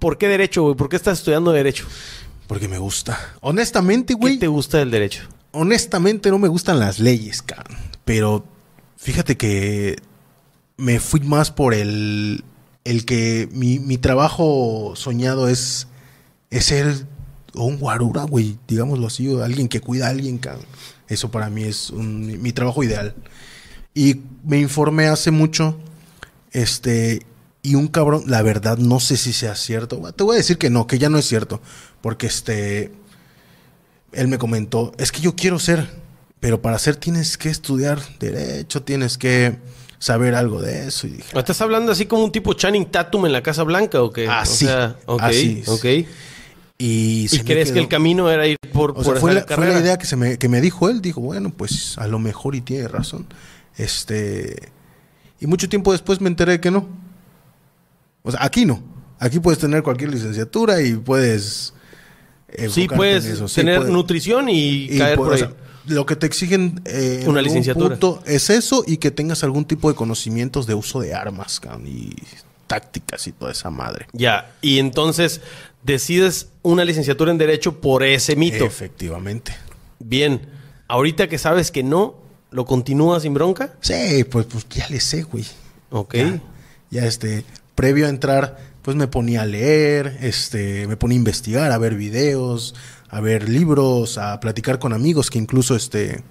¿Por qué derecho, güey? ¿Por qué estás estudiando derecho? Porque me gusta. Honestamente, güey. ¿Qué te gusta del derecho? Honestamente, no me gustan las leyes, cabrón. Pero fíjate que me fui más por el, el que mi, mi trabajo soñado es, es ser un guarura, güey, digámoslo así, o alguien que cuida a alguien, cabrón. Eso para mí es mi trabajo ideal. Y me informé hace mucho, este, y un cabrón, la verdad, no sé si sea cierto. Te voy a decir que no, que ya no es cierto. Porque este. Él me comentó: Es que yo quiero ser, pero para ser tienes que estudiar Derecho, tienes que saber algo de eso. Y dije, ¿Estás hablando así como un tipo Channing Tatum en la Casa Blanca o qué? Así. O sea, okay, Y, ¿Y crees que el camino era ir por, o fue, la, fue, la, idea que, se me, que me dijo él. Dijo, bueno, pues a lo mejor y tiene razón. Este. Y mucho tiempo después me enteré que no. O sea, aquí no. Aquí puedes tener cualquier licenciatura y puedes. Sí, puedes tener nutrición y, caer por ahí. lo que te exigen eh, una licenciatura punto es eso y que tengas algún tipo de conocimientos de uso de armas y tácticas y toda esa madre. Ya, y entonces decides una licenciatura en derecho por ese mito. Efectivamente. Bien, ahorita que sabes que no, ¿lo continúas sin bronca? Sí, pues, pues ya le sé, güey. Ok. ya este, previo a entrar, pues me ponía a leer, este, me ponía a investigar, a ver videos, a ver libros, a platicar con amigos que incluso este,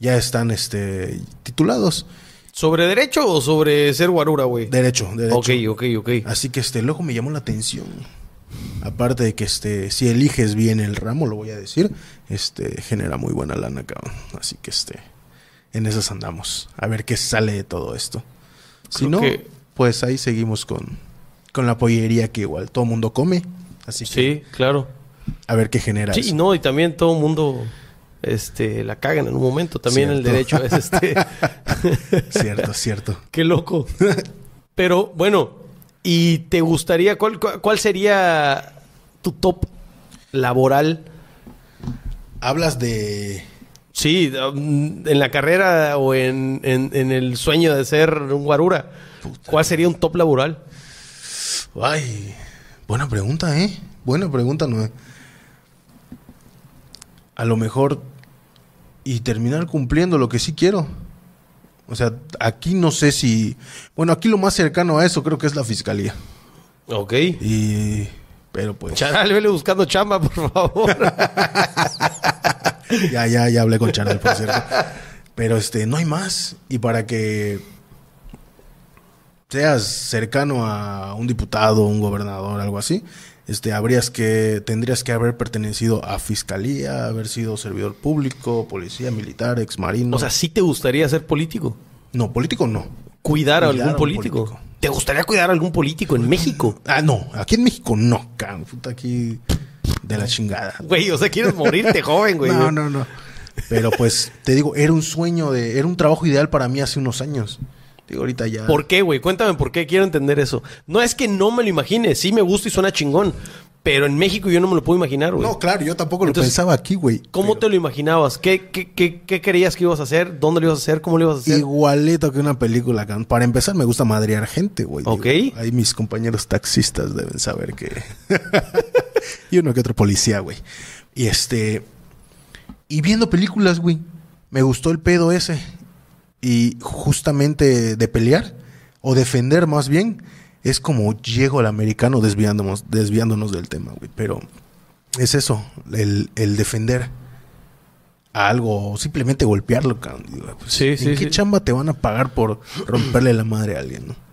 ya están este, titulados. ¿Sobre derecho o sobre ser guarura, güey? Derecho, derecho. Ok, ok, ok. Así que este, luego me llamó la atención. Aparte de que este, si eliges bien el ramo, lo voy a decir, este, genera muy buena lana, cabrón. Así que este, en esas andamos. A ver qué sale de todo esto. Creo pues ahí seguimos con, con la pollería que igual todo mundo come. Así que. Sí, claro. A ver qué genera. Sí, no, y también todo mundo este, la cagan en un momento. También el derecho es este. cierto, cierto. Qué loco. Pero bueno, ¿y te gustaría, cuál, cuál sería tu top laboral? Hablas de Sí, um, en la carrera o en, el sueño de ser un guarura, ¿cuál sería un top laboral? Ay, buena pregunta, ¿eh? Buena pregunta, ¿no? A lo mejor y terminar cumpliendo lo que sí quiero. O sea, aquí no sé si. Bueno, aquí lo más cercano a eso creo que es la fiscalía. Ok. Y. Pero pues. Charal, vele buscando chamba, por favor. ya, ya, ya hablé con Chanel, por cierto. Pero este, no hay más. Y para que seas cercano a un diputado, un gobernador, algo así, este, habrías que, tendrías que haber pertenecido a fiscalía, haber sido servidor público, policía militar, ex marino. O sea, ¿sí te gustaría ser político? No, político no. Cuidar, a algún político. ¿Te gustaría cuidar a algún político en México? Ah, no, aquí en México no, cabrón. puta, aquí de la chingada. Güey, o sea, quieres morirte joven, güey. No, no, no. Pero pues, te digo, era un sueño de, era un trabajo ideal para mí hace unos años. Digo, ahorita ya. ¿Por qué, güey? Cuéntame por qué quiero entender eso. No es que no me lo imagine, sí me gusta y suena chingón. Pero en México yo no me lo puedo imaginar, güey. No, claro, yo tampoco lo pensaba aquí, güey. ¿Cómo te lo imaginabas? ¿Qué, qué, qué, creías que ibas a hacer? ¿Dónde lo ibas a hacer? ¿Cómo lo ibas a hacer? Igualito que una película. Para empezar, me gusta madrear gente, güey. Ok. ahí mis compañeros taxistas deben saber que. y uno que otro policía, güey. Y este. Y viendo películas, güey. Me gustó el pedo ese. Y justamente de pelear, o defender más bien, es como llego al americano desviándonos, desviándonos del tema, güey. Pero es eso, el, defender algo, o simplemente golpearlo, qué chamba te van a pagar por romperle la madre a alguien, no?